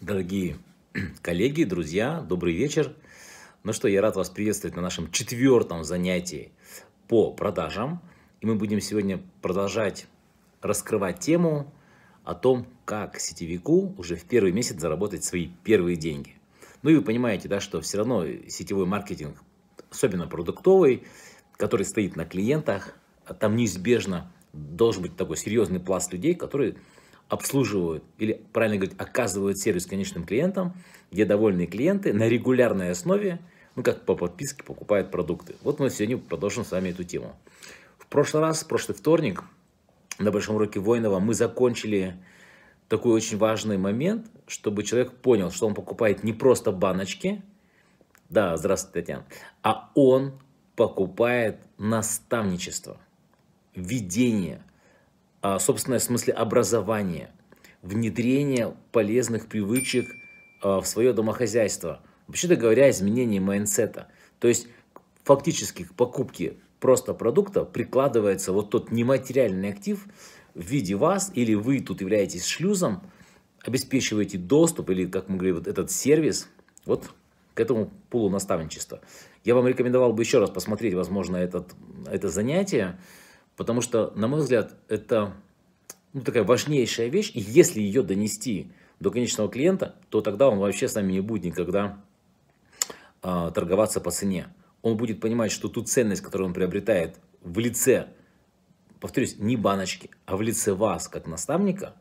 Дорогие коллеги, друзья, добрый вечер. Ну что, я рад вас приветствовать на нашем четвертом занятии по продажам. И мы будем сегодня продолжать раскрывать тему о том, как сетевику уже в первый месяц заработать свои первые деньги. Ну и вы понимаете, да, что все равно сетевой маркетинг, особенно продуктовый, который стоит на клиентах, а там неизбежно должен быть такой серьезный пласт людей, которые обслуживают или, правильно говорить, оказывают сервис конечным клиентам, где довольные клиенты на регулярной основе, ну как по подписке, покупают продукты. Вот мы сегодня продолжим с вами эту тему. В прошлый раз, в прошлый вторник, на Большом уроке Воинова мы закончили такой очень важный момент, чтобы человек понял, что он покупает не просто баночки, да, здравствуйте, Татьяна, а он покупает наставничество, видение, а, собственное в смысле образование, внедрение полезных привычек а, в свое домохозяйство. Вообще-то говоря, изменение майндсета. То есть фактически к покупке просто продукта прикладывается вот тот нематериальный актив в виде вас, или вы тут являетесь шлюзом, обеспечиваете доступ, или, как мы говорили, вот этот сервис, вот к этому пулу наставничества. Я вам рекомендовал бы еще раз посмотреть, возможно, этот, это занятие, Потому что, на мой взгляд, это ну, такая важнейшая вещь, и если ее донести до конечного клиента, то тогда он вообще с нами не будет никогда э, торговаться по цене. Он будет понимать, что ту ценность, которую он приобретает в лице, повторюсь, не баночки, а в лице вас, как наставника,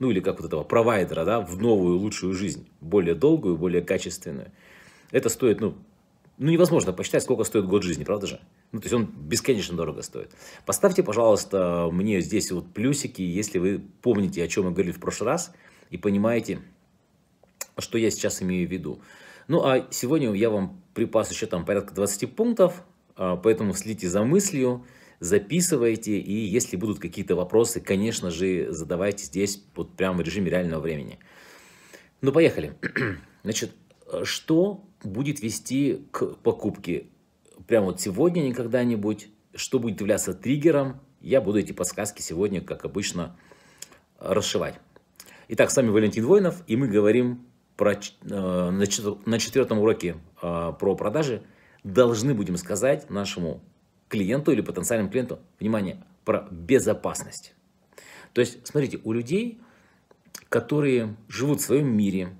ну или как вот этого провайдера, да, в новую лучшую жизнь, более долгую, более качественную. Это стоит, ну, ну, невозможно посчитать, сколько стоит год жизни, правда же? Ну, то есть он бесконечно дорого стоит. Поставьте, пожалуйста, мне здесь вот плюсики, если вы помните, о чем мы говорили в прошлый раз, и понимаете, что я сейчас имею в виду. Ну, а сегодня я вам припас еще там порядка 20 пунктов, а, поэтому следите за мыслью, записывайте, и если будут какие-то вопросы, конечно же, задавайте здесь вот прямо в режиме реального времени. Ну, поехали. Значит, э, что будет вести к покупке. Прямо вот сегодня не когда-нибудь, что будет являться триггером, я буду эти подсказки сегодня, как обычно, расшивать. Итак, с вами Валентин Воинов, и мы говорим про, э, на, четвертом уроке э, про продажи. Должны будем сказать нашему клиенту или потенциальному клиенту, внимание, про безопасность. То есть, смотрите, у людей, которые живут в своем мире,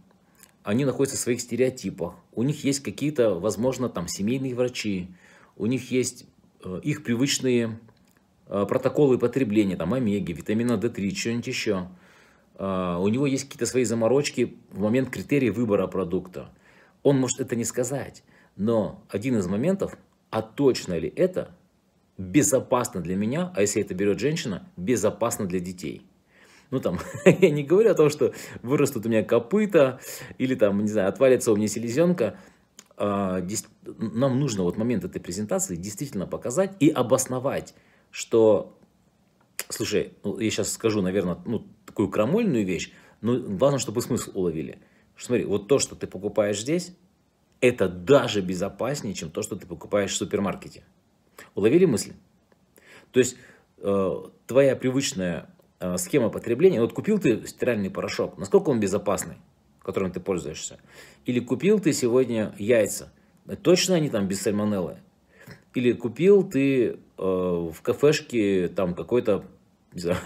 они находятся в своих стереотипах, у них есть какие-то, возможно, там семейные врачи, у них есть э, их привычные э, протоколы потребления, там омеги, витамина D3, что-нибудь еще. Э, у него есть какие-то свои заморочки в момент критерий выбора продукта. Он может это не сказать, но один из моментов, а точно ли это безопасно для меня, а если это берет женщина, безопасно для детей – ну, там, я не говорю о том, что вырастут у меня копыта, или там, не знаю, отвалится у меня селезенка. А, нам нужно вот момент этой презентации действительно показать и обосновать, что, слушай, ну, я сейчас скажу, наверное, ну, такую крамольную вещь, но важно, чтобы смысл уловили. Что, смотри, вот то, что ты покупаешь здесь, это даже безопаснее, чем то, что ты покупаешь в супермаркете. Уловили мысль? То есть, э, твоя привычная Э, схема потребления. Вот купил ты стиральный порошок, насколько он безопасный, которым ты пользуешься? Или купил ты сегодня яйца, точно они там без сальмонеллы? Или купил ты э, в кафешке там какой-то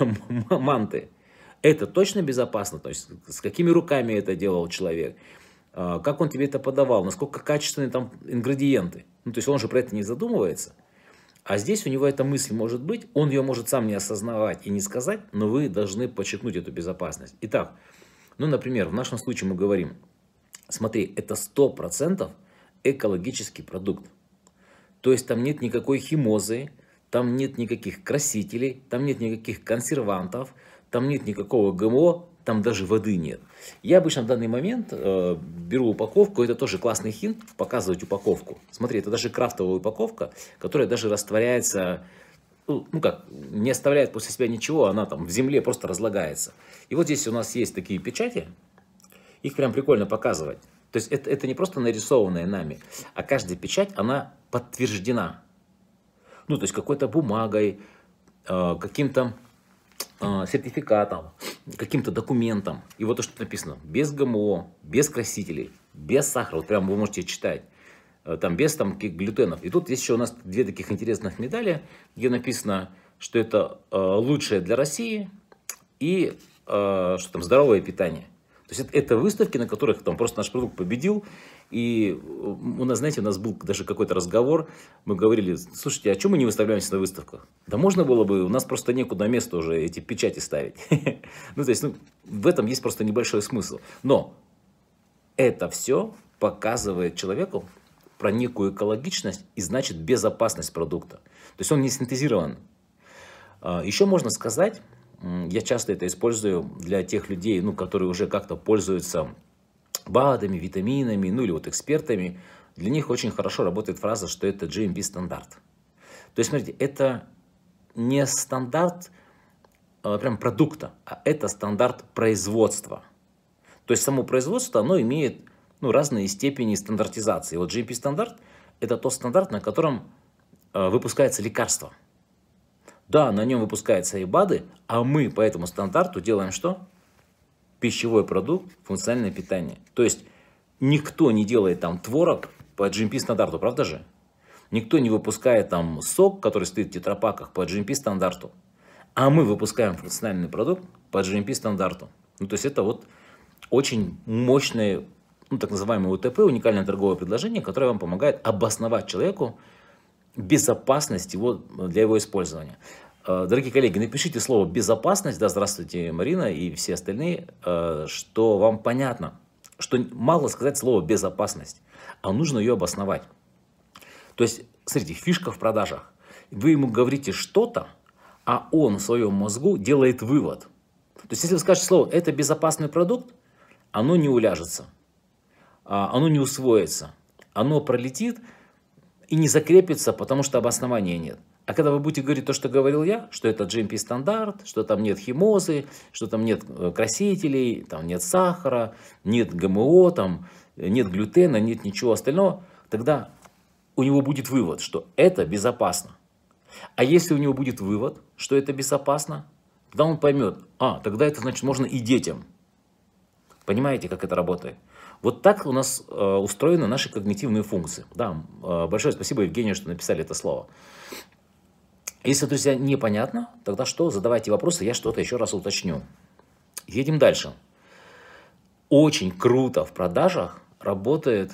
манты? Это точно безопасно? То есть с какими руками это делал человек? Э, как он тебе это подавал? Насколько качественные там ингредиенты? Ну, то есть он же про это не задумывается. А здесь у него эта мысль может быть, он ее может сам не осознавать и не сказать, но вы должны подчеркнуть эту безопасность. Итак, ну, например, в нашем случае мы говорим, смотри, это 100% экологический продукт. То есть там нет никакой химозы, там нет никаких красителей, там нет никаких консервантов, там нет никакого ГМО, там даже воды нет. Я обычно в данный момент э, беру упаковку, это тоже классный хинт, показывать упаковку. Смотри, это даже крафтовая упаковка, которая даже растворяется, ну, ну как, не оставляет после себя ничего, она там в земле просто разлагается. И вот здесь у нас есть такие печати, их прям прикольно показывать. То есть это, это не просто нарисованная нами, а каждая печать, она подтверждена. Ну, то есть какой-то бумагой, э, каким-то Э, сертификатом, каким-то документом. И вот то, что написано. Без ГМО, без красителей, без сахара. Вот прям вы можете читать. Э, там без там, глютенов. И тут есть еще у нас две таких интересных медали, где написано, что это э, лучшее для России и э, что там здоровое питание. То есть это, это выставки, на которых там просто наш продукт победил. И э, у нас, знаете, у нас был даже какой-то разговор, мы говорили, слушайте, а чем мы не выставляемся на выставках? Да можно было бы, у нас просто некуда место уже эти печати ставить. Ну, то есть, ну, в этом есть просто небольшой смысл. Но это все показывает человеку про некую экологичность и значит безопасность продукта. То есть он не синтезирован. А, Еще можно сказать, я часто это использую для тех людей, ну, которые уже как-то пользуются БАДами, витаминами, ну или вот экспертами, для них очень хорошо работает фраза, что это GMP стандарт. То есть, смотрите, это не стандарт а, прям продукта, а это стандарт производства. То есть само производство, оно имеет ну, разные степени стандартизации. Вот GMP стандарт – это тот стандарт, на котором а, выпускается лекарство. Да, на нем выпускаются и БАДы, а мы по этому стандарту делаем что? пищевой продукт, функциональное питание. То есть никто не делает там творог по GMP стандарту, правда же? Никто не выпускает там сок, который стоит в тетрапаках по GMP стандарту. А мы выпускаем функциональный продукт по GMP стандарту. Ну, то есть это вот очень мощное, ну, так называемое УТП, уникальное торговое предложение, которое вам помогает обосновать человеку безопасность его, для его использования. Э, дорогие коллеги, напишите слово «безопасность», да, здравствуйте, Марина и все остальные, э, что вам понятно, что мало сказать слово «безопасность», а нужно ее обосновать. То есть, смотрите, фишка в продажах. Вы ему говорите что-то, а он в своем мозгу делает вывод. То есть, если вы скажете слово «это безопасный продукт», оно не уляжется, а оно не усвоится, оно пролетит и не закрепится, потому что обоснования нет. А когда вы будете говорить то, что говорил я, что это GMP-стандарт, что там нет химозы, что там нет э, красителей, там нет сахара, нет ГМО, там э, нет глютена, нет ничего остального, тогда у него будет вывод, что это безопасно. А если у него будет вывод, что это безопасно, тогда он поймет, а, тогда это значит можно и детям. Понимаете, как это работает? Вот так у нас э, устроены наши когнитивные функции. Да, э, большое спасибо, Евгению, что написали это слово. Если, друзья, непонятно, тогда что? Задавайте вопросы, я что-то еще раз уточню. Едем дальше. Очень круто в продажах работает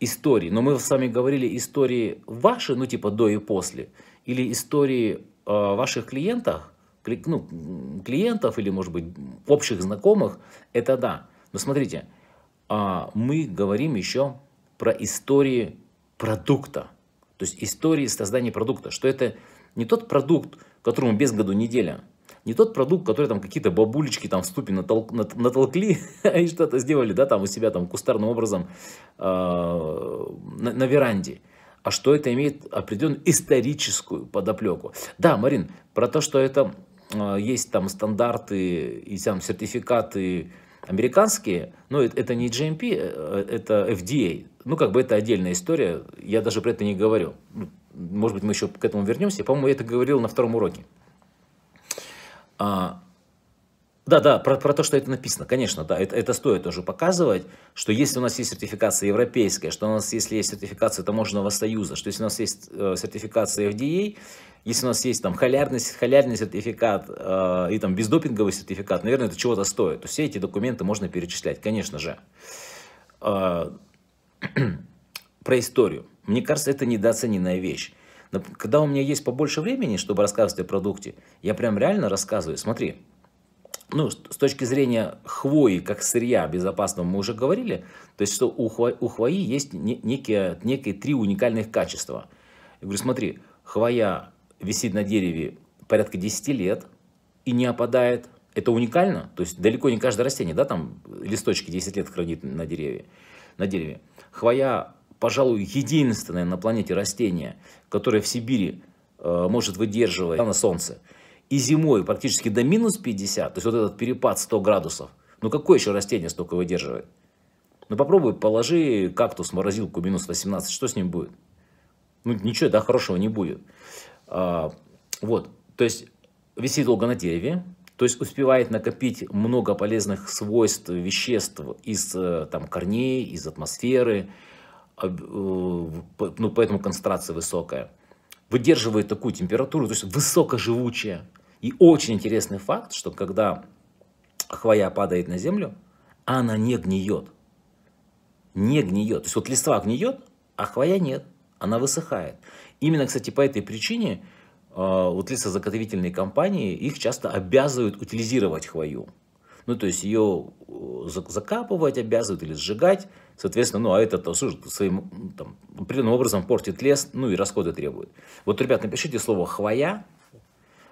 истории. Но мы с вами говорили истории ваши, ну типа до и после, или истории э, ваших клиентов, кли, ну, клиентов или, может быть, общих знакомых, это да. Но смотрите, э, мы говорим еще про истории продукта, то есть истории создания продукта, что это не тот продукт, которому без году неделя. Не тот продукт, который там какие-то бабулечки там в ступе натол натолкли и что-то сделали, да, там у себя там кустарным образом э на, на веранде. А что это имеет определенную историческую подоплеку. Да, Марин, про то, что это э есть там стандарты и там сертификаты американские, но ну, это, это не GMP, э, э, это FDA. Ну, как бы это отдельная история, я даже про это не говорю. Ну, может быть, мы еще к этому вернемся, я, по-моему, это говорил на втором уроке. А, да, да, про, про то, что это написано, конечно, да, это, это стоит тоже показывать, что если у нас есть сертификация европейская, что у нас, если есть сертификация таможенного союза, что если у нас есть э, сертификация FDA, если у нас есть там халярный, халярный сертификат э, и там бездопинговый сертификат, наверное, это чего-то стоит. То все эти документы можно перечислять, конечно же. Э, про историю. Мне кажется, это недооцененная вещь. Но когда у меня есть побольше времени, чтобы рассказывать о продукте, я прям реально рассказываю. Смотри, ну, с точки зрения хвои как сырья безопасного мы уже говорили, то есть, что у, хво, у хвои есть некие, некие три уникальных качества. Я говорю, смотри, хвоя висит на дереве порядка 10 лет и не опадает. Это уникально, то есть далеко не каждое растение, да, там листочки 10 лет хранит на дереве. На дереве. Хвоя пожалуй, единственное на планете растение, которое в Сибири э, может выдерживать на солнце. И зимой практически до минус 50, то есть вот этот перепад 100 градусов. Ну какое еще растение столько выдерживает? Ну попробуй положи кактус в морозилку минус 18, что с ним будет? Ну ничего, да, хорошего не будет. А, вот, то есть висит долго на дереве, то есть успевает накопить много полезных свойств, веществ из э, там, корней, из атмосферы, Э, ну, поэтому концентрация высокая, выдерживает такую температуру, то есть высокоживучая. И очень интересный факт, что когда хвоя падает на землю, она не гниет. Не гниет. То есть вот листва гниет, а хвоя нет. Она высыхает. Именно, кстати, по этой причине э, вот лесозаготовительные компании их часто обязывают утилизировать хвою. Ну, то есть ее э, закапывать обязывают или сжигать. Соответственно, ну, а этот, а, слушай, своим там, определенным образом портит лес, ну, и расходы требует. Вот, ребят, напишите слово «хвоя»,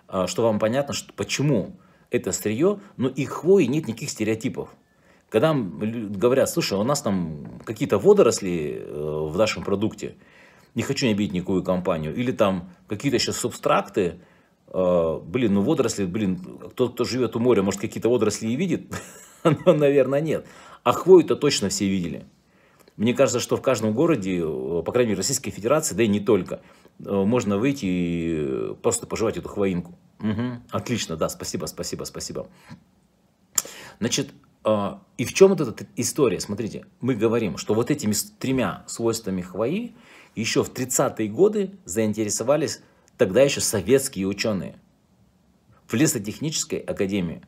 а, что вам понятно, что, почему это сырье, но и хвои нет никаких стереотипов. Когда говорят, слушай, у нас там какие-то водоросли э, в нашем продукте, не хочу не обидеть никакую компанию, или там какие-то еще субстракты, а, блин, ну водоросли, блин, кто, кто живет у моря, может, какие-то водоросли и видит? Но, наверное, нет. А хвою-то точно все видели. Мне кажется, что в каждом городе, по крайней мере, Российской Федерации, да и не только, э, можно выйти и просто пожевать эту хвоинку. Угу. Отлично, да, спасибо, спасибо, спасибо. Значит, а, и в чем вот эта история? Смотрите, мы говорим, что вот этими тремя свойствами хвои еще в 30-е годы заинтересовались тогда еще советские ученые, в лесотехнической академии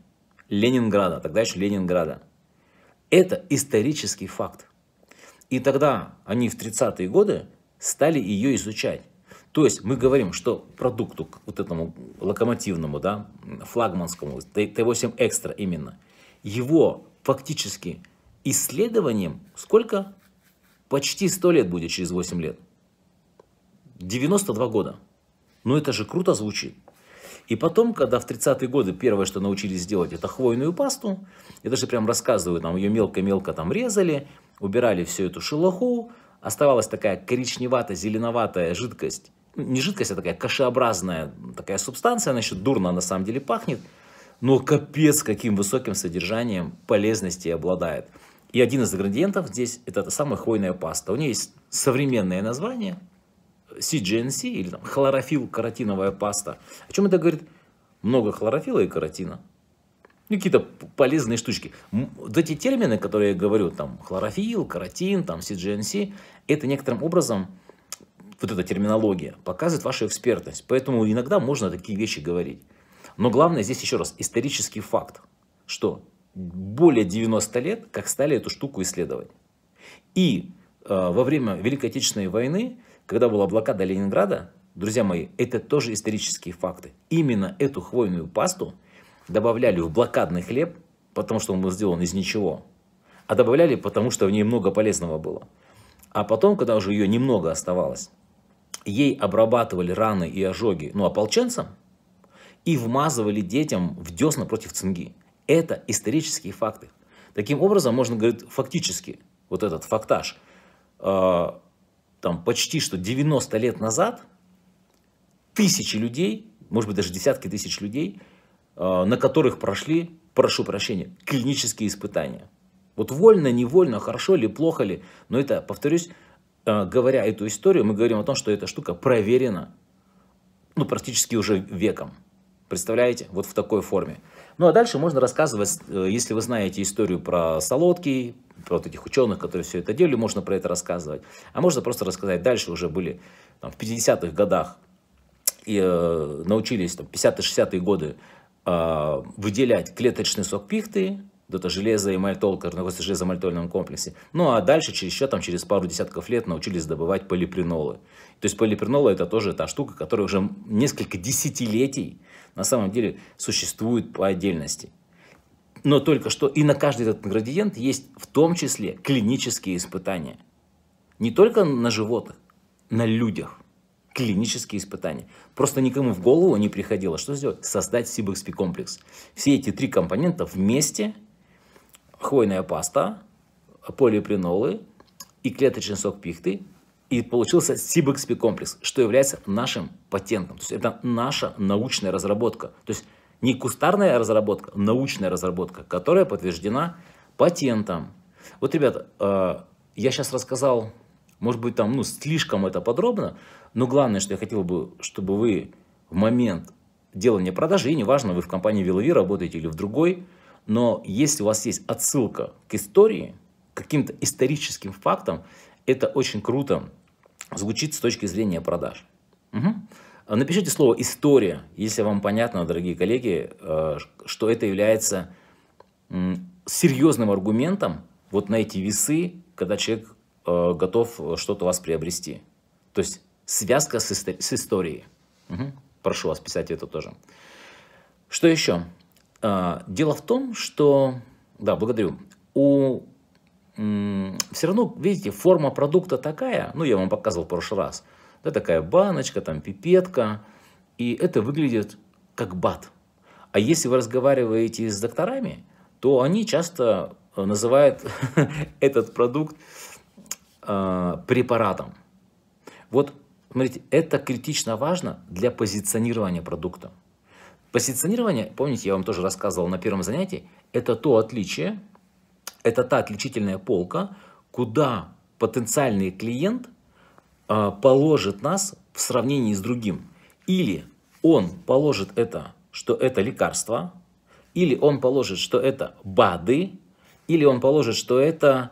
Ленинграда, тогда еще Ленинграда. Это исторический факт. И тогда они в 30-е годы стали ее изучать. То есть мы говорим, что продукту, вот этому локомотивному, да, флагманскому, Т8 экстра именно, его фактически исследованием сколько? Почти 100 лет будет через 8 лет. 92 года. Ну это же круто звучит. И потом, когда в 30-е годы первое, что научились делать, это хвойную пасту, я даже прям рассказываю, там ее мелко-мелко там резали, убирали всю эту шелуху, оставалась такая коричневато-зеленоватая жидкость, ну, не жидкость, а такая кашеобразная такая субстанция, она еще дурно на самом деле пахнет, но капец каким высоким содержанием полезности обладает. И один из ингредиентов здесь это та самая хвойная паста. У нее есть современное название – CGNC или там хлорофилл каротиновая паста. О чем это говорит? Много хлорофила и каротина. Ну, какие-то полезные штучки. Вот эти термины, которые я говорю, там хлорофилл, каротин, там CGNC, это некоторым образом, вот эта терминология, показывает вашу экспертность. Поэтому иногда можно такие вещи говорить. Но главное здесь еще раз, исторический факт, что более 90 лет, как стали эту штуку исследовать. И э, во время Великой Отечественной войны когда была блокада Ленинграда, друзья мои, это тоже исторические факты. Именно эту хвойную пасту добавляли в блокадный хлеб, потому что он был сделан из ничего, а добавляли, потому что в ней много полезного было. А потом, когда уже ее немного оставалось, ей обрабатывали раны и ожоги, ну, ополченцам, и вмазывали детям в десна против цинги. Это исторические факты. Таким образом, можно говорить фактически, вот этот фактаж, а, там почти что 90 лет назад тысячи людей, может быть даже десятки тысяч людей, э, на которых прошли, прошу прощения, клинические испытания. Вот вольно, невольно, хорошо ли, плохо ли, но это, повторюсь, э, говоря эту историю, мы говорим о том, что эта штука проверена, ну, практически уже веком. Представляете? Вот в такой форме. Ну а дальше можно рассказывать, э, если вы знаете историю про Солодки, про вот этих ученых, которые все это делали, можно про это рассказывать. А можно просто рассказать, дальше уже были там, в 50-х годах, и, э, научились там, 50-60-е годы э, выделять клеточный сок пихты, до железа и железо железомальтольном комплексе. Ну а дальше, через, еще там, через пару десятков лет научились добывать полипринолы. То есть полипринолы это тоже та штука, которая уже несколько десятилетий на самом деле существует по отдельности. Но только что и на каждый этот градиент есть в том числе клинические испытания. Не только на животных, на людях. Клинические испытания. Просто никому в голову не приходило, что сделать? Создать Сибэкспи комплекс. Все эти три компонента вместе – хвойная паста, полипринолы и клеточный сок пихты. И получился Сибекспи комплекс, что является нашим патентом. То есть это наша научная разработка. То есть не кустарная разработка, а научная разработка, которая подтверждена патентом. Вот, ребят, э, я сейчас рассказал, может быть, там, ну, слишком это подробно, но главное, что я хотел бы, чтобы вы в момент делания продажи, и неважно, вы в компании Велови работаете или в другой, но если у вас есть отсылка к истории, к каким-то историческим фактам, это очень круто звучит с точки зрения продаж. Угу. Напишите слово «история», если вам понятно, дорогие коллеги, э, что это является серьезным аргументом вот на эти весы, когда человек э, готов что-то у вас приобрести. То есть связка с, истори с историей. Угу. Прошу вас писать это тоже. Что еще? А, дело в том, что... Да, благодарю. У... Все равно, видите, форма продукта такая, ну, я вам показывал в прошлый раз, да, такая баночка, там пипетка, и это выглядит как бат. А если вы разговариваете с докторами, то они часто э, называют этот продукт а, препаратом. Вот, смотрите, это критично важно для позиционирования продукта. Позиционирование, помните, я вам тоже рассказывал на первом занятии, это то отличие, это та отличительная полка, куда потенциальный клиент а, положит нас в сравнении с другим. Или он положит это, что это лекарство, или он положит, что это БАДы, или он положит, что это,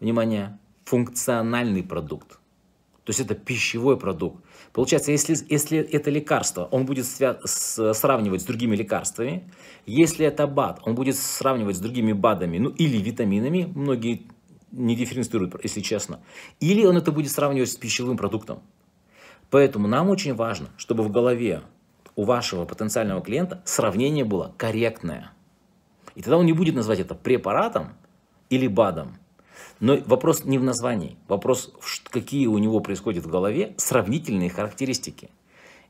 внимание, функциональный продукт. То есть это пищевой продукт. Получается, если, если это лекарство, он будет свя- с, сравнивать с другими лекарствами. Если это БАД, он будет сравнивать с другими БАДами, ну или витаминами, многие не дифференцируют, если честно. Или он это будет сравнивать с пищевым продуктом. Поэтому нам очень важно, чтобы в голове у вашего потенциального клиента сравнение было корректное. И тогда он не будет назвать это препаратом или БАДом, но вопрос не в названии, вопрос, какие у него происходят в голове сравнительные характеристики.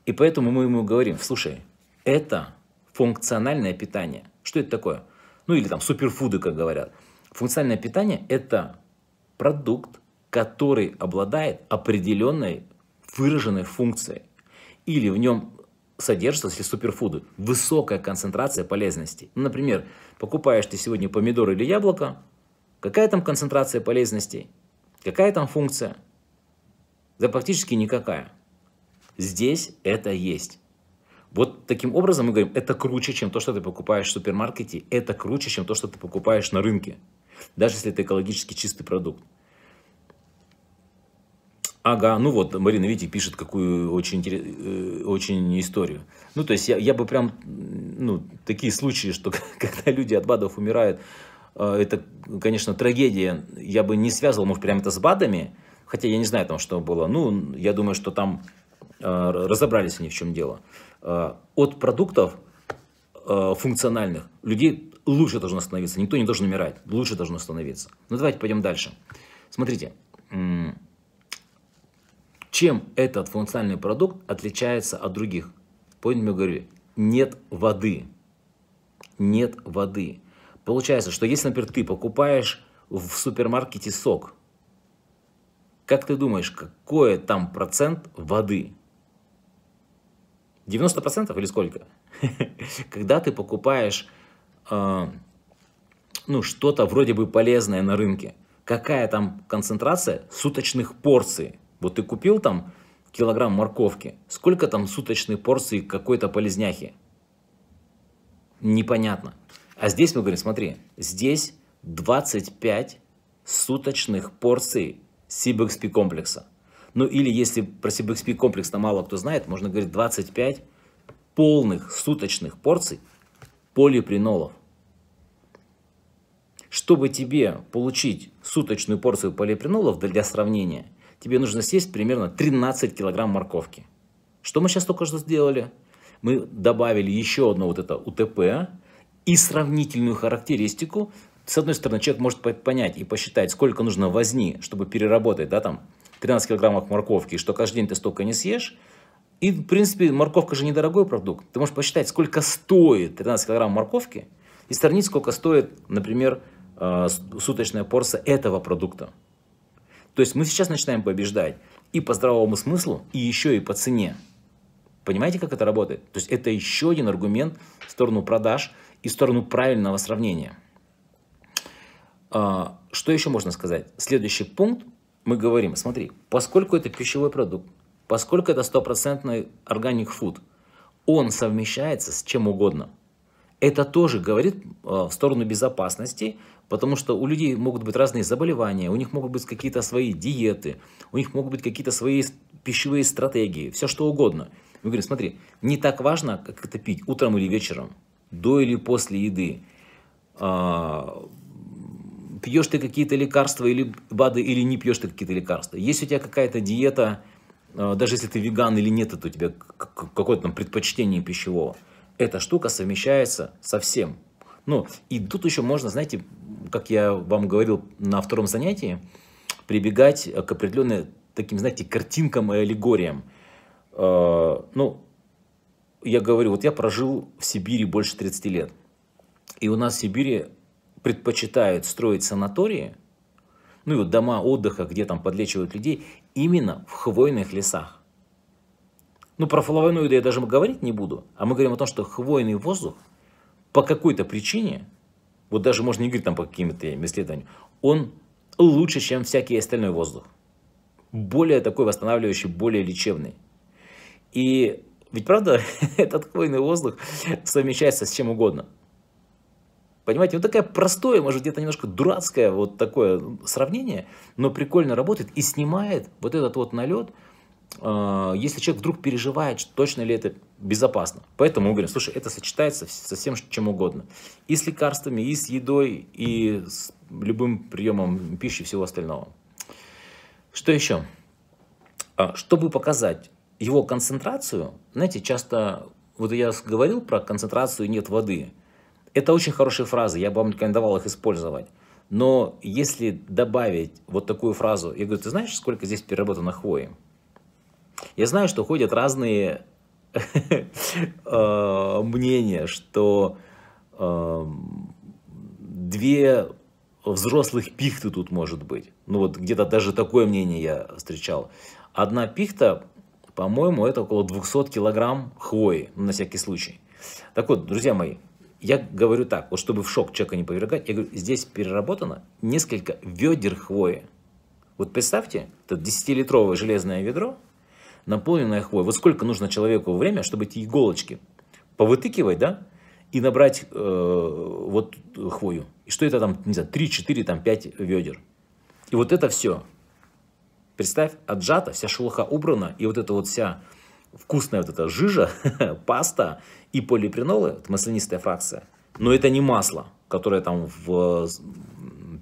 И поэтому мы ему говорим, слушай, это функциональное питание. Что это такое? Ну или там суперфуды, как говорят. Функциональное питание – это продукт, который обладает определенной выраженной функцией. Или в нем содержится, если суперфуды, высокая концентрация полезности. Например, покупаешь ты сегодня помидор или яблоко, Какая там концентрация полезностей? Какая там функция? Да практически никакая. Здесь это есть. Вот таким образом мы говорим, это круче, чем то, что ты покупаешь в супермаркете, это круче, чем то, что ты покупаешь на рынке, даже если это экологически чистый продукт. Ага, ну вот, Марина, видите, пишет какую очень, интерес... Э, очень историю. Ну, то есть я, я бы прям, ну, такие случаи, что когда люди от БАДов умирают, Э, это, конечно, трагедия. Я бы не связывал, может, прямо это с БАДами. Хотя я не знаю там, что было. Ну, я думаю, что там э, разобрались они в чем дело. Э, от продуктов функциональных людей лучше должно становиться. Никто не должен умирать. Лучше должно становиться. Ну, давайте пойдем дальше. Смотрите. Чем этот функциональный продукт отличается от других? Помните, мы говорили, нет воды. Нет воды. Получается, что если, например, ты покупаешь в супермаркете сок, как ты думаешь, какой там процент воды? 90% или сколько? Когда ты покупаешь э, ну, что-то вроде бы полезное на рынке, какая там концентрация суточных порций? Вот ты купил там килограмм морковки, сколько там суточной порции какой-то полезняхи? Непонятно. А здесь мы говорим, смотри, здесь 25 суточных порций CBXP комплекса. Ну или если про CBXP комплекс там мало кто знает, можно говорить 25 полных суточных порций полипринолов. Чтобы тебе получить суточную порцию полипринолов для сравнения, тебе нужно съесть примерно 13 килограмм морковки. Что мы сейчас только что сделали? Мы добавили еще одно вот это УТП, и сравнительную характеристику, с одной стороны, человек может понять и посчитать, сколько нужно возни, чтобы переработать, да, там, 13 килограммов морковки, что каждый день ты столько не съешь. И, в принципе, морковка же недорогой продукт. Ты можешь посчитать, сколько стоит 13 килограмм морковки, и сравнить, сколько стоит, например, э, суточная порция этого продукта. То есть мы сейчас начинаем побеждать и по здравому смыслу, и еще и по цене. Понимаете, как это работает? То есть это еще один аргумент в сторону продаж – и сторону правильного сравнения. А, что еще можно сказать? Следующий пункт мы говорим, смотри, поскольку это пищевой продукт, поскольку это стопроцентный органик фуд, он совмещается с чем угодно. Это тоже говорит а, в сторону безопасности, потому что у людей могут быть разные заболевания, у них могут быть какие-то свои диеты, у них могут быть какие-то свои пищевые стратегии, все что угодно. Мы говорим, смотри, не так важно, как это пить, утром или вечером до или после еды. А, пьешь ты какие-то лекарства или БАДы, или не пьешь ты какие-то лекарства. Есть у тебя какая-то диета, а, даже если ты веган или нет, это у тебя какое-то там предпочтение пищевого. Эта штука совмещается со всем. Ну, и тут еще можно, знаете, как я вам говорил на втором занятии, прибегать к определенным таким, знаете, картинкам и аллегориям. А, ну, я говорю, вот я прожил в Сибири больше 30 лет, и у нас в Сибири предпочитают строить санатории, ну и вот дома отдыха, где там подлечивают людей, именно в хвойных лесах. Ну, про флавоноиды я даже говорить не буду, а мы говорим о том, что хвойный воздух по какой-то причине, вот даже можно не говорить там по каким-то исследованиям, он лучше, чем всякий остальной воздух. Более такой восстанавливающий, более лечебный. И ведь правда, этот хвойный воздух совмещается с чем угодно. Понимаете, вот такое простое, может где-то немножко дурацкое вот такое сравнение, но прикольно работает и снимает вот этот вот налет, а, если человек вдруг переживает, точно ли это безопасно. Поэтому мы говорим, слушай, это сочетается со всем чем угодно. И с лекарствами, и с едой, и с любым приемом пищи и всего остального. Что еще? А, чтобы показать, его концентрацию, знаете, часто, вот я говорил про концентрацию «нет воды», это очень хорошие фразы, я бы вам рекомендовал их использовать. Но если добавить вот такую фразу, я говорю, ты знаешь, сколько здесь переработано хвои? Я знаю, что ходят разные э, мнения, что э, две взрослых пихты тут может быть. Ну вот где-то даже такое мнение я встречал. Одна пихта по-моему, это около 200 килограмм хвои, на всякий случай. Так вот, друзья мои, я говорю так, вот чтобы в шок человека не повергать, я говорю, здесь переработано несколько ведер хвои. Вот представьте, это 10-литровое железное ведро, наполненное хвоей. Вот сколько нужно человеку время, чтобы эти иголочки повытыкивать, да, и набрать э, вот хвою. И что это там, не знаю, 3, 4, там 5 ведер. И вот это все. Представь, отжата, вся шелуха убрана, и вот эта вот вся вкусная вот эта жижа, паста и полипринолы, это маслянистая фракция. Но это не масло, которое там в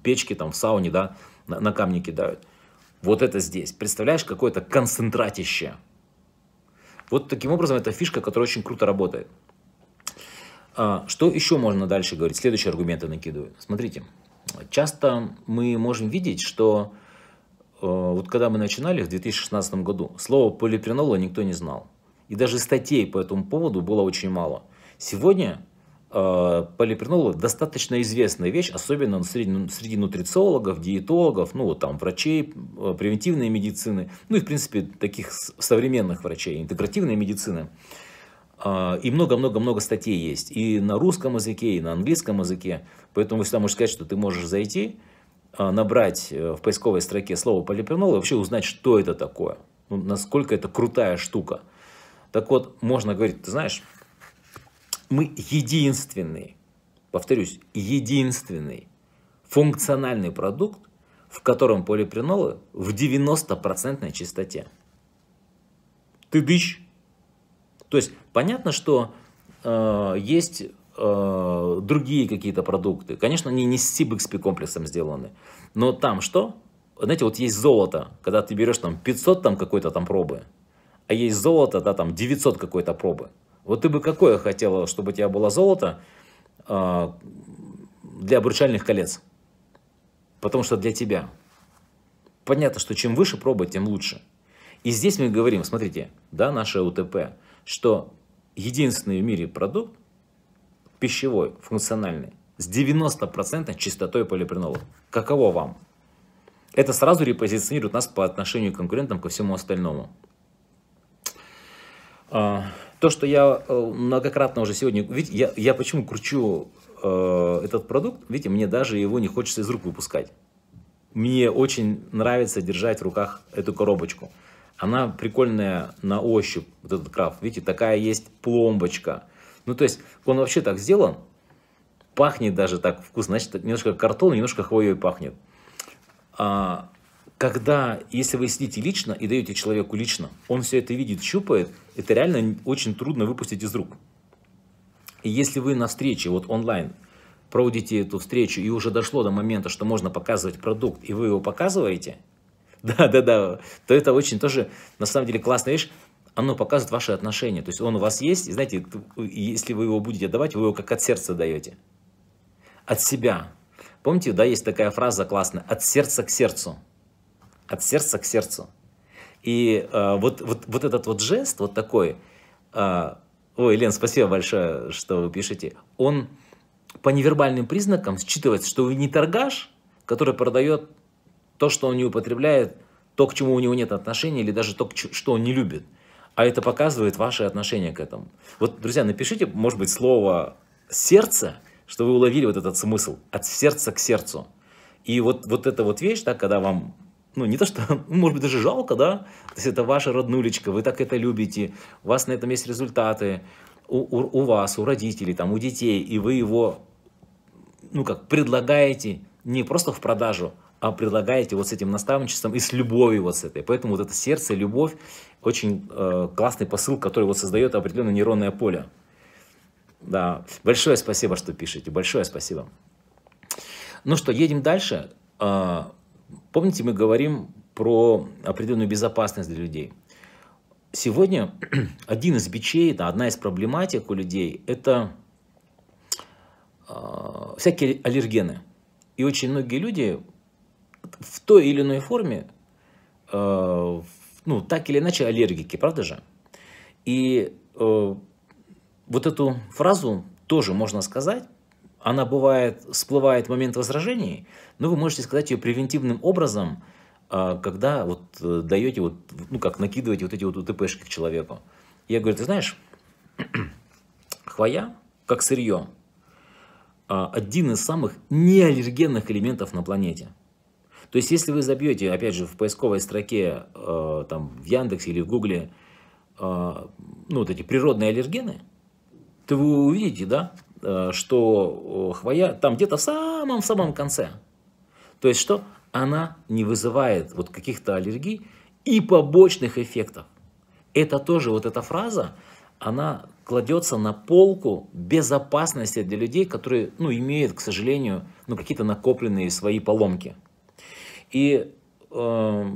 печке, там в сауне, да, на, на камни кидают. Вот это здесь. Представляешь, какое-то концентратище. Вот таким образом это фишка, которая очень круто работает. А, что еще можно дальше говорить? Следующие аргументы накидываю. Смотрите, часто мы можем видеть, что Э, вот когда мы начинали в 2016 году, слово полипренола никто не знал. И даже статей по этому поводу было очень мало. Сегодня э, достаточно известная вещь, особенно среди, среди нутрициологов, диетологов, ну вот там врачей, э, превентивной медицины, ну и в принципе таких современных врачей, интегративной медицины. Э, и много-много-много статей есть. И на русском языке, и на английском языке. Поэтому всегда можешь сказать, что ты можешь зайти, а, набрать э, в поисковой строке слово полипенол и вообще узнать, что это такое, ну, насколько это крутая штука. Так вот, можно говорить, ты знаешь, мы единственный, повторюсь, единственный функциональный продукт, в котором полипринолы в 90% чистоте. Ты дыч. То есть, понятно, что э, есть э, другие какие-то продукты. Конечно, они не с Сибэкспи комплексом сделаны, но там что? Знаете, вот есть золото, когда ты берешь там 500 там какой-то там пробы, а есть золото, да, там 900 какой-то пробы. Вот ты бы какое хотела, чтобы у тебя было золото э, для обручальных колец? Потому что для тебя. Понятно, что чем выше проба, тем лучше. И здесь мы говорим, смотрите, да, наше УТП, что единственный в мире продукт, пищевой, функциональный, с 90% чистотой полипренола. Каково вам? Это сразу репозиционирует нас по отношению к конкурентам, ко всему остальному. А, то, что я э, многократно уже сегодня... Видите, я, я почему кручу э, этот продукт? Видите, мне даже его не хочется из рук выпускать. Мне очень нравится держать в руках эту коробочку. Она прикольная на ощупь, вот этот крафт. Видите, такая есть пломбочка. Ну, то есть, он вообще так сделан, пахнет даже так вкусно, значит, немножко картон, немножко хвоей пахнет. А, когда, если вы сидите лично и даете человеку лично, он все это видит, щупает, это реально очень трудно выпустить из рук. И если вы на встрече, вот онлайн, проводите эту встречу, и уже дошло до момента, что можно показывать продукт, и вы его показываете, да-да-да, то это очень тоже, на самом деле, классно, видишь? оно показывает ваши отношения. То есть он у вас есть, и знаете, если вы его будете давать, вы его как от сердца даете. От себя. Помните, да, есть такая фраза классная, от сердца к сердцу. От сердца к сердцу. И э, вот, вот, вот этот вот жест, вот такой, э, ой, Лен, спасибо большое, что вы пишете, он по невербальным признакам считывается, что вы не торгаш, который продает то, что он не употребляет, то, к чему у него нет отношения, или даже то, что он не любит а это показывает ваше отношение к этому. Вот, друзья, напишите, может быть, слово «сердце», что вы уловили вот этот смысл от сердца к сердцу. И вот, вот эта вот вещь, да, когда вам, ну не то что, ну, может быть даже жалко, да, то есть это ваша роднулечка, вы так это любите, у вас на этом есть результаты, у, у, у вас, у родителей, там, у детей, и вы его, ну как, предлагаете не просто в продажу, а предлагаете вот с этим наставничеством и с любовью вот с этой. Поэтому вот это сердце, любовь, очень э, классный посыл, который вот создает определенное нейронное поле. Да, большое спасибо, что пишете, большое спасибо. Ну что, едем дальше. Э, помните, мы говорим про определенную безопасность для людей. Сегодня один из бичей, да, одна из проблематик у людей – это э, всякие аллергены. И очень многие люди в той или иной форме, э, ну, так или иначе, аллергики, правда же? И э, вот эту фразу тоже можно сказать, она бывает, всплывает в момент возражений, но вы можете сказать ее превентивным образом, э, когда вот э, даете, вот, ну как накидываете вот эти вот УТПшки к человеку. Я говорю, ты знаешь, хвоя, как сырье, э, один из самых неаллергенных элементов на планете – то есть, если вы забьете, опять же, в поисковой строке, э, там, в Яндексе или в Гугле, э, ну, вот эти природные аллергены, то вы увидите, да, э, что хвоя там где-то в самом-самом конце. То есть, что она не вызывает вот каких-то аллергий и побочных эффектов. Это тоже вот эта фраза, она кладется на полку безопасности для людей, которые ну, имеют, к сожалению, ну, какие-то накопленные свои поломки. И э,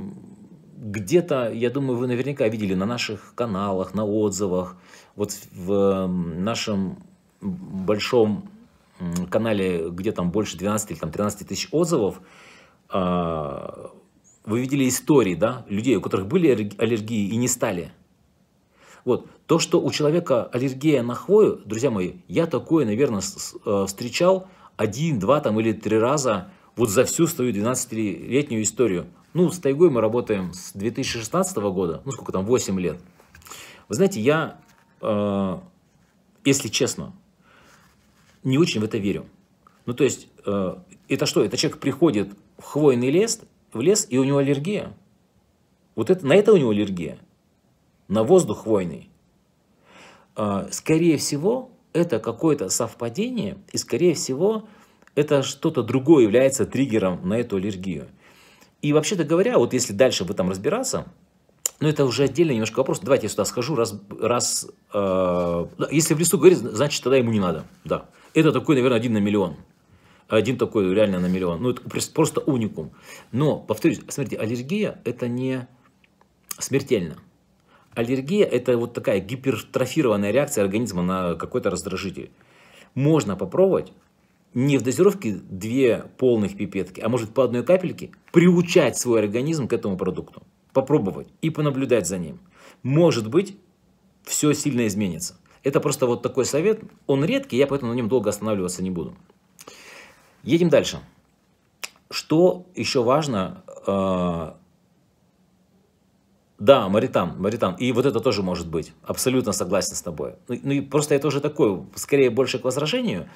где-то, я думаю, вы наверняка видели на наших каналах, на отзывах, вот в эм, нашем большом канале, где там больше 12 или там 13 тысяч отзывов, э, вы видели истории, да, людей, у которых были аллергии и не стали. Вот, то, что у человека аллергия на хвою, друзья мои, я такое, наверное, э, встречал один, два там или три раза вот за всю свою 12-летнюю историю. Ну, с Тайгой мы работаем с 2016 года, ну сколько там, 8 лет. Вы знаете, я, э, если честно, не очень в это верю. Ну, то есть, э, это что? Это человек приходит в хвойный лес, в лес, и у него аллергия. Вот это, на это у него аллергия. На воздух хвойный. Э, скорее всего, это какое-то совпадение, и, скорее всего, это что-то другое является триггером на эту аллергию. И вообще-то говоря, вот если дальше в этом разбираться, ну это уже отдельный немножко вопрос. Давайте я сюда схожу, раз... раз э, если в лесу горит, значит, тогда ему не надо. Да. Это такой, наверное, один на миллион. Один такой реально на миллион. Ну, это просто уникум. Но, повторюсь, смотрите, аллергия – это не смертельно. Аллергия – это вот такая гипертрофированная реакция организма на какой-то раздражитель. Можно попробовать, не в дозировке две полных пипетки, а может по одной капельке, приучать свой организм к этому продукту. Попробовать и понаблюдать за ним. Может быть, все сильно изменится. Это просто вот такой совет. Он редкий, я поэтому на нем долго останавливаться не буду. Едем дальше. Что еще важно? Э, да, Маритан, Маритан. И вот это тоже может быть. Абсолютно согласен с тобой. Ну, ну и просто это уже такое, скорее больше к возражению.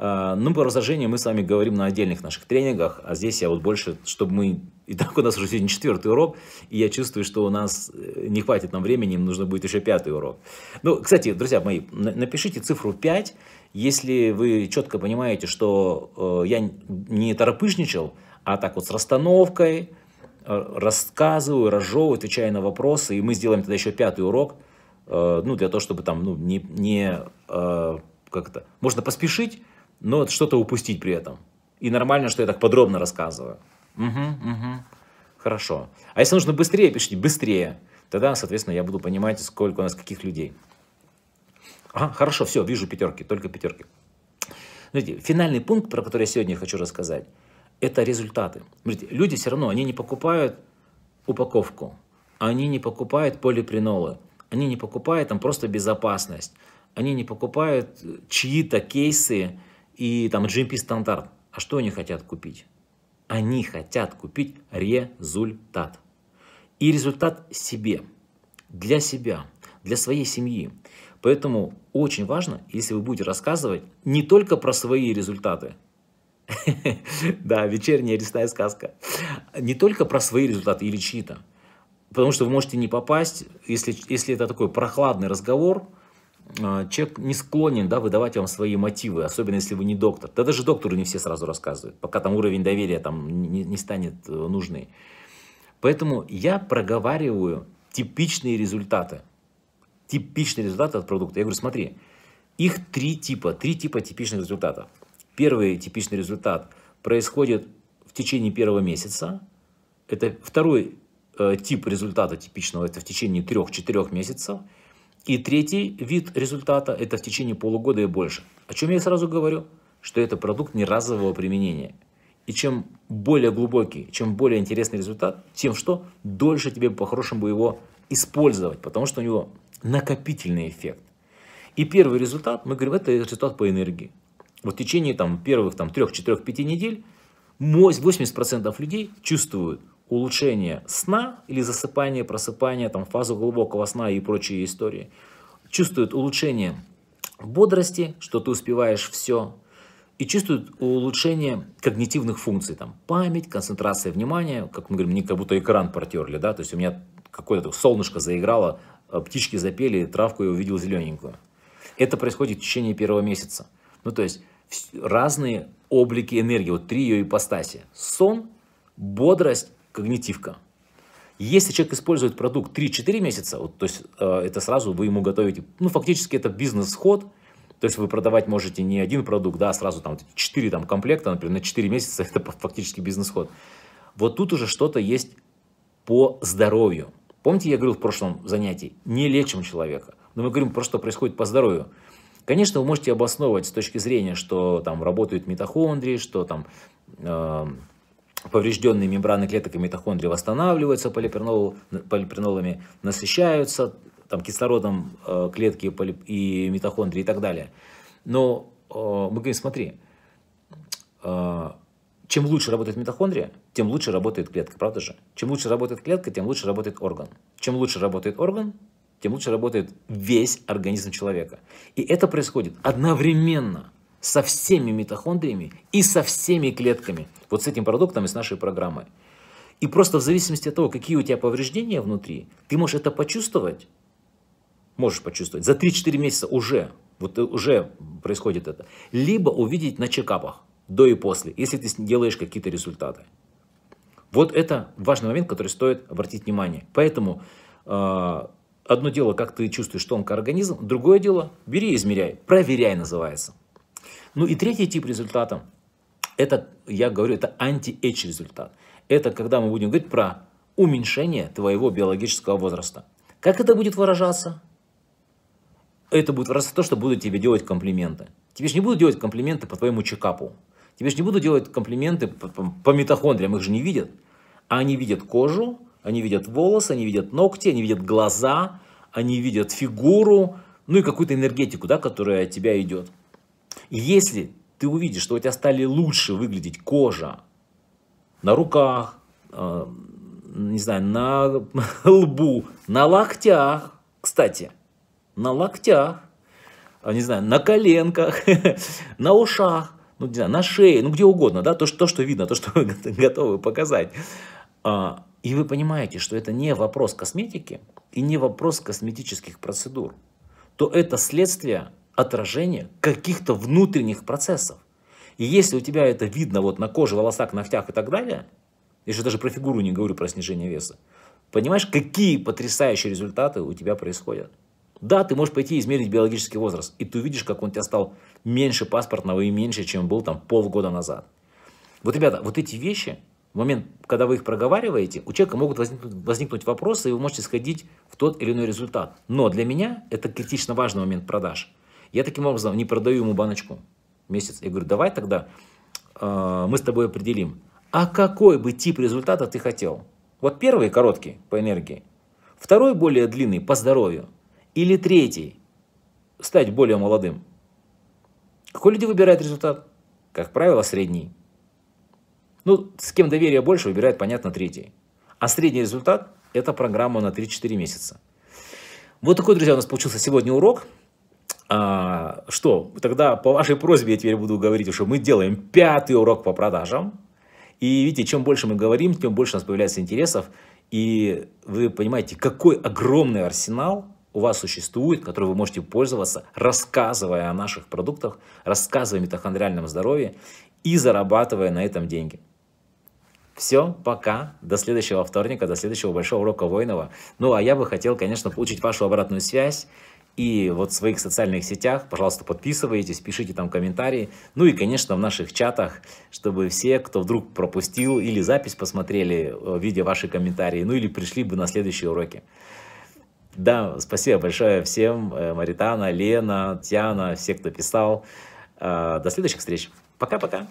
А, ну, про разожжение мы с вами говорим на отдельных наших тренингах, а здесь я вот больше, чтобы мы... И так у нас уже сегодня четвертый урок, и я чувствую, что у нас э, не хватит нам времени, им нужно будет еще пятый урок. Ну, кстати, друзья мои, напишите цифру 5, если вы четко понимаете, что э, я не торопышничал, а так вот с расстановкой, э, рассказываю, разжевываю, отвечаю на вопросы, и мы сделаем тогда еще пятый урок, ну, для того, чтобы там, ну, не... не как то можно поспешить, но что-то упустить при этом. И нормально, что я так подробно рассказываю. Угу, угу. Хорошо. А если нужно быстрее, пишите быстрее. Тогда, соответственно, я буду понимать, сколько у нас каких людей. Ага, хорошо, все, вижу пятерки, только пятерки. Смотрите, финальный пункт, про который я сегодня хочу рассказать, это результаты. Смотрите, люди все равно, они не покупают упаковку, они не покупают полипринолы, они не покупают там просто безопасность, они не покупают э, чьи-то кейсы, и там GMP стандарт. А что они хотят купить? Они хотят купить результат. И результат себе, для себя, для своей семьи. Поэтому очень важно, если вы будете рассказывать не только про свои результаты, да, вечерняя лесная сказка, не только про свои результаты или чьи-то, потому что вы можете не попасть, если, если это такой прохладный разговор, а, человек не склонен да, выдавать вам свои мотивы, особенно если вы не доктор. Да даже доктору не все сразу рассказывают, пока там уровень доверия там не, не станет э, нужный. Поэтому я проговариваю типичные результаты. Типичные результаты от продукта. Я говорю, смотри, их три типа, три типа типичных результатов. Первый типичный результат происходит в течение первого месяца. Это второй э, тип результата типичного, это в течение трех-четырех месяцев – и третий вид результата – это в течение полугода и больше. О чем я сразу говорю, что это продукт не разового применения. И чем более глубокий, чем более интересный результат, тем что дольше тебе по-хорошему его использовать, потому что у него накопительный эффект. И первый результат, мы говорим, это результат по энергии. Вот в течение там, первых там, 3-4-5 недель 80% людей чувствуют улучшение сна или засыпание, просыпание, там, фазу глубокого сна и прочие истории. Чувствуют улучшение бодрости, что ты успеваешь все, и чувствуют улучшение когнитивных функций, там, память, концентрация внимания, как мы говорим, не как будто экран протерли, да, то есть у меня какое-то солнышко заиграло, а птички запели, травку я увидел зелененькую. Это происходит в течение первого месяца. Ну, то есть разные облики энергии, вот три ее ипостаси. Сон, бодрость когнитивка. Если человек использует продукт 3-4 месяца, вот, то есть э, это сразу вы ему готовите, ну фактически это бизнес-ход, то есть вы продавать можете не один продукт, да, а сразу там 4 там, комплекта, например, на 4 месяца, это фактически бизнес-ход. Вот тут уже что-то есть по здоровью. Помните, я говорил в прошлом занятии, не лечим человека, но мы говорим про что происходит по здоровью. Конечно, вы можете обосновывать с точки зрения, что там работают митохондрии, что там э, поврежденные мембраны клеток и митохондрии восстанавливаются полипринол, полипринолами, насыщаются там, кислородом э, клетки полип... и митохондрии и так далее. Но э, мы говорим, смотри, э, чем лучше работает митохондрия, тем лучше работает клетка, правда же? Чем лучше работает клетка, тем лучше работает орган. Чем лучше работает орган, тем лучше работает весь организм человека. И это происходит одновременно – со всеми митохондриями и со всеми клетками. Вот с этим продуктом и с нашей программой. И просто в зависимости от того, какие у тебя повреждения внутри, ты можешь это почувствовать, можешь почувствовать, за 3-4 месяца уже, вот уже происходит это. Либо увидеть на чекапах, до и после, если ты делаешь какие-то результаты. Вот это важный момент, который стоит обратить внимание. Поэтому э, одно дело, как ты чувствуешь тонко организм, другое дело, бери и измеряй, проверяй называется. Ну и третий тип результата, это, я говорю, это анти-эч результат. Это когда мы будем говорить про уменьшение твоего биологического возраста. Как это будет выражаться? Это будет выражаться то, что будут тебе делать комплименты. Тебе же не будут делать комплименты по твоему чекапу. Тебе же не будут делать комплименты по, по, по митохондриям, их же не видят. А они видят кожу, они видят волосы, они видят ногти, они видят глаза, они видят фигуру, ну и какую-то энергетику, да, которая от тебя идет. Если ты увидишь, что у тебя стали лучше выглядеть кожа на руках, э, не знаю, на лбу, на локтях, кстати, на локтях, э, не знаю, на коленках, на ушах, ну, не знаю, на шее, ну, где угодно, да, то, что, то, что видно, то, что вы готовы показать. А, и вы понимаете, что это не вопрос косметики и не вопрос косметических процедур, то это следствие отражение каких-то внутренних процессов. И если у тебя это видно вот на коже, волосах, ногтях и так далее, я же даже про фигуру не говорю, про снижение веса, понимаешь, какие потрясающие результаты у тебя происходят. Да, ты можешь пойти измерить биологический возраст, и ты увидишь, как он у тебя стал меньше паспортного и меньше, чем был там полгода назад. Вот, ребята, вот эти вещи, в момент, когда вы их проговариваете, у человека могут возникнуть, возникнуть вопросы, и вы можете сходить в тот или иной результат. Но для меня это критично важный момент продаж. Я таким образом не продаю ему баночку месяц. Я говорю, давай тогда э, мы с тобой определим, а какой бы тип результата ты хотел? Вот первый короткий по энергии, второй более длинный по здоровью, или третий стать более молодым. Какой люди выбирают результат? Как правило, средний. Ну, с кем доверие больше, выбирает, понятно, третий. А средний результат – это программа на 3-4 месяца. Вот такой, друзья, у нас получился сегодня урок. А, что, тогда по вашей просьбе я теперь буду говорить, что мы делаем пятый урок по продажам. И видите, чем больше мы говорим, тем больше у нас появляется интересов. И вы понимаете, какой огромный арсенал у вас существует, который вы можете пользоваться, рассказывая о наших продуктах, рассказывая о митохондриальном здоровье и зарабатывая на этом деньги. Все, пока. До следующего вторника, до следующего большого урока Войнова. Ну, а я бы хотел, конечно, получить вашу обратную связь и вот в своих социальных сетях. Пожалуйста, подписывайтесь, пишите там комментарии. Ну и, конечно, в наших чатах, чтобы все, кто вдруг пропустил или запись посмотрели, э, видя ваши комментарии, ну или пришли бы на следующие уроки. Да, спасибо большое всем, э, Маритана, Лена, Тиана, все, кто писал. Э, до следующих встреч. Пока-пока.